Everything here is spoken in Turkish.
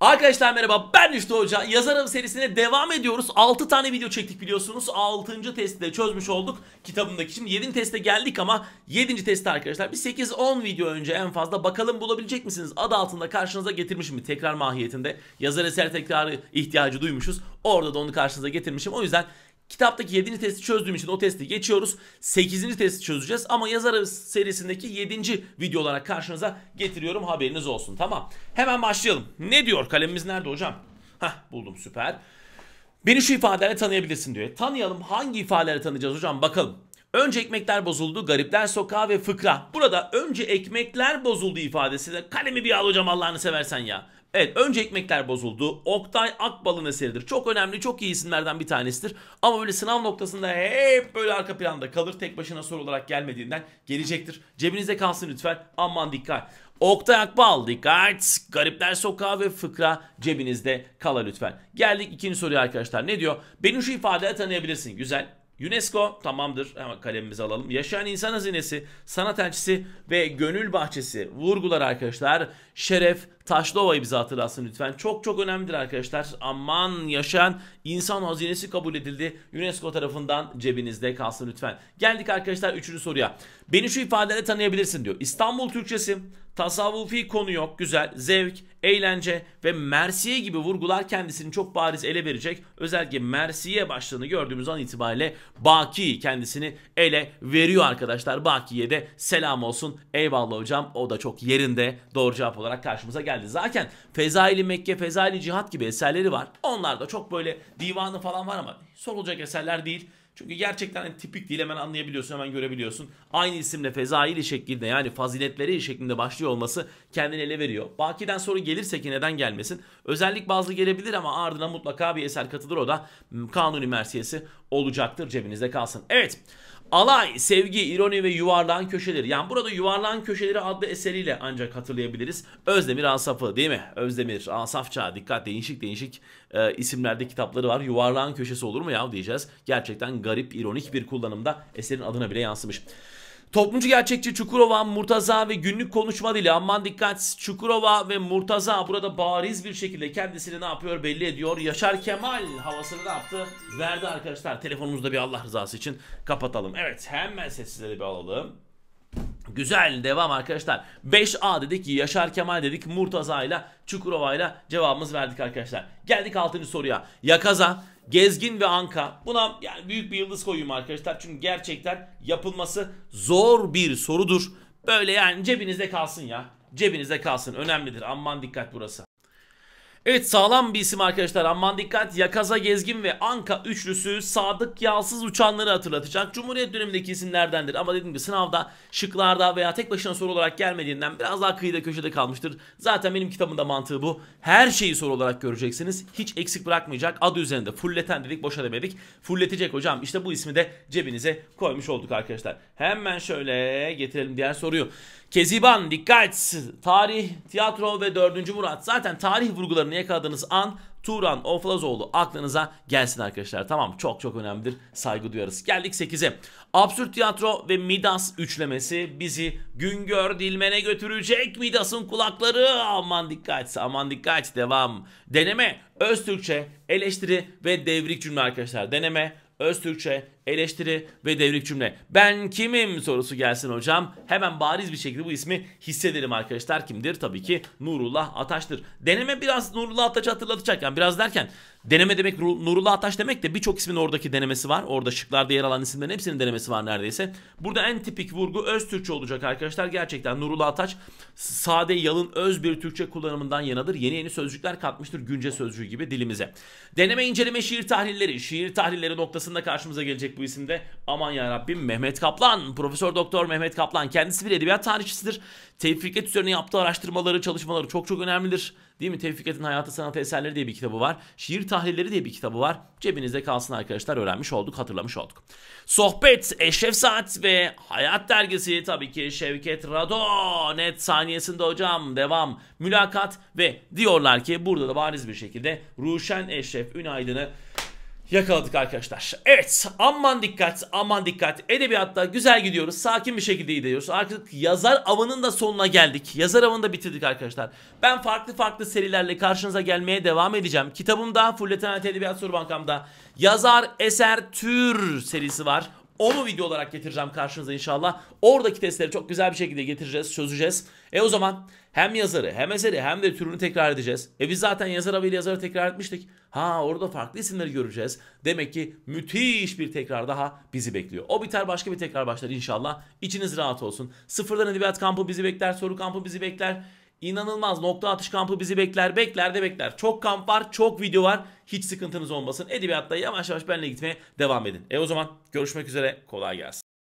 Arkadaşlar merhaba ben Üçlü Hoca. Yazarım serisine devam ediyoruz. 6 tane video çektik biliyorsunuz. 6. testi de çözmüş olduk kitabımdaki. Şimdi 7. teste geldik ama 7. testi arkadaşlar bir 8-10 video önce en fazla bakalım bulabilecek misiniz? Adı altında karşınıza getirmişim bir tekrar mahiyetinde. Yazar eser tekrarı ihtiyacı duymuşuz. Orada da onu karşınıza getirmişim. O yüzden Kitaptaki 7. testi çözdüğüm için o testi geçiyoruz. 8. testi çözeceğiz ama yazar serisindeki 7. video olarak karşınıza getiriyorum haberiniz olsun tamam. Hemen başlayalım. Ne diyor kalemimiz nerede hocam? Hah buldum süper. Beni şu ifadelerle tanıyabilirsin diyor. Tanıyalım hangi ifadelerle tanıyacağız hocam bakalım. Önce ekmekler bozuldu, garipler sokağa ve fıkra. Burada önce ekmekler bozuldu ifadesi de kalemi bir al hocam Allah'ını seversen ya. Evet önce ekmekler bozuldu. Oktay Akbal'ın eseridir. Çok önemli, çok iyi isimlerden bir tanesidir. Ama böyle sınav noktasında hep böyle arka planda kalır. Tek başına soru olarak gelmediğinden gelecektir. Cebinize kalsın lütfen. Aman dikkat. Oktay Akbal dikkat. Garipler sokağı ve fıkra cebinizde kala lütfen. Geldik ikinci soruya arkadaşlar. Ne diyor? Beni şu ifadeye tanıyabilirsin. Güzel. UNESCO tamamdır hemen kalemimizi alalım. Yaşayan insan hazinesi, sanat elçisi ve gönül bahçesi vurgular arkadaşlar. Şeref, Taşlova'yı bize hatırlatsın lütfen. Çok çok önemlidir arkadaşlar. Aman yaşayan insan hazinesi kabul edildi. UNESCO tarafından cebinizde kalsın lütfen. Geldik arkadaşlar üçüncü soruya. Beni şu ifadeyle tanıyabilirsin diyor. İstanbul Türkçesi, tasavvufi konu yok, güzel, zevk, eğlence ve mersiye gibi vurgular kendisini çok bariz ele verecek. Özellikle mersiye başlığını gördüğümüz an itibariyle Baki kendisini ele veriyor arkadaşlar. Baki'ye de selam olsun. Eyvallah hocam. O da çok yerinde doğru cevap olarak karşımıza geldi geldi. Zaten Fezaili Mekke, Fezaili Cihat gibi eserleri var. Onlar da çok böyle divanı falan var ama sorulacak eserler değil. Çünkü gerçekten hani tipik değil hemen anlayabiliyorsun hemen görebiliyorsun. Aynı isimle fezaili şekilde yani faziletleri şeklinde başlıyor olması kendini ele veriyor. Baki'den sonra gelirse ki neden gelmesin? Özellik bazlı gelebilir ama ardına mutlaka bir eser katılır o da kanuni mersiyesi olacaktır cebinizde kalsın. Evet Alay, sevgi, ironi ve yuvarlan köşeleri. Yani burada yuvarlan köşeleri adlı eseriyle ancak hatırlayabiliriz. Özdemir Asaf'ı değil mi? Özdemir Asafça dikkat değişik değişik e, isimlerde kitapları var. Yuvarlan köşesi olur mu ya diyeceğiz. Gerçekten garip, ironik bir kullanımda eserin adına bile yansımış. Toplumcu gerçekçi Çukurova, Murtaza ve günlük konuşma dili. Aman dikkat Çukurova ve Murtaza burada bariz bir şekilde kendisini ne yapıyor belli ediyor. Yaşar Kemal havasını ne yaptı? Verdi arkadaşlar. Telefonumuzda bir Allah rızası için kapatalım. Evet hemen sessizleri bir alalım. Güzel devam arkadaşlar. 5A dedik, Yaşar Kemal dedik, Murtaza ile Çukurova ile cevabımız verdik arkadaşlar. Geldik 6. soruya. Yakaza, Gezgin ve Anka. Buna yani büyük bir yıldız koyayım arkadaşlar. Çünkü gerçekten yapılması zor bir sorudur. Böyle yani cebinizde kalsın ya. Cebinizde kalsın. Önemlidir. Aman dikkat burası. Evet sağlam bir isim arkadaşlar. Aman dikkat Yakaza Gezgin ve Anka üçlüsü Sadık Yalsız uçanları hatırlatacak. Cumhuriyet dönemindeki isimlerdendir ama dediğim gibi sınavda şıklarda veya tek başına soru olarak gelmediğinden biraz daha kıyıda köşede kalmıştır. Zaten benim kitabımda mantığı bu. Her şeyi soru olarak göreceksiniz. Hiç eksik bırakmayacak. Adı üzerinde fulleten dedik boşa demedik. Fulletecek hocam. İşte bu ismi de cebinize koymuş olduk arkadaşlar. Hemen şöyle getirelim diğer soruyu. Keziban dikkat. Tarih, tiyatro ve 4. Murat. Zaten tarih vurgularını noktalarını yakaladığınız an Turan Oflazoğlu aklınıza gelsin arkadaşlar. Tamam çok çok önemlidir. Saygı duyarız. Geldik 8'e. Absürt Tiyatro ve Midas üçlemesi bizi Güngör Dilmen'e götürecek. Midas'ın kulakları aman dikkat aman dikkat devam. Deneme öz Türkçe eleştiri ve devrik cümle arkadaşlar. Deneme öz Türkçe eleştiri ve devrik cümle. Ben kimim sorusu gelsin hocam. Hemen bariz bir şekilde bu ismi hissedelim arkadaşlar. Kimdir? Tabii ki Nurullah Ataş'tır. Deneme biraz Nurullah Ataş'ı hatırlatacak. Yani biraz derken deneme demek Nurullah Ataş demek de birçok ismin oradaki denemesi var. Orada şıklarda yer alan isimlerin hepsinin denemesi var neredeyse. Burada en tipik vurgu öz Türkçe olacak arkadaşlar. Gerçekten Nurullah Ataş sade yalın öz bir Türkçe kullanımından yanadır. Yeni yeni sözcükler katmıştır günce sözcüğü gibi dilimize. Deneme inceleme şiir tahlilleri. Şiir tahlilleri noktasında karşımıza gelecek bu isimde. Aman ya Rabbim Mehmet Kaplan, Profesör Doktor Mehmet Kaplan kendisi bir edebiyat tarihçisidir. Tevfiket üzerine yaptığı araştırmaları, çalışmaları çok çok önemlidir. Değil mi? Tevfikat'ın Hayatı Sanat Eserleri diye bir kitabı var. Şiir Tahlilleri diye bir kitabı var. Cebinizde kalsın arkadaşlar öğrenmiş olduk, hatırlamış olduk. Sohbet, Eşref Saat ve Hayat Dergisi tabii ki Şevket Rado. Net saniyesinde hocam devam. Mülakat ve diyorlar ki burada da bariz bir şekilde Ruşen Eşref Ünaydın'ı Yakaladık arkadaşlar. Evet aman dikkat aman dikkat edebiyatta güzel gidiyoruz sakin bir şekilde gidiyoruz. Artık yazar avının da sonuna geldik. Yazar avını da bitirdik arkadaşlar. Ben farklı farklı serilerle karşınıza gelmeye devam edeceğim. Kitabımda Fulletanat Edebiyat Soru Bankam'da yazar eser tür serisi var. Onu video olarak getireceğim karşınıza inşallah. Oradaki testleri çok güzel bir şekilde getireceğiz, çözeceğiz. E o zaman hem yazarı hem eseri hem de türünü tekrar edeceğiz. E biz zaten yazar ve yazarı tekrar etmiştik. Ha orada farklı isimleri göreceğiz. Demek ki müthiş bir tekrar daha bizi bekliyor. O biter başka bir tekrar başlar inşallah. İçiniz rahat olsun. Sıfırdan Edebiyat Kampı bizi bekler, Soru Kampı bizi bekler. İnanılmaz nokta atış kampı bizi bekler. Bekler de bekler. Çok kamp var, çok video var. Hiç sıkıntınız olmasın. Edebiyatta yavaş yavaş benle gitmeye devam edin. E o zaman görüşmek üzere. Kolay gelsin.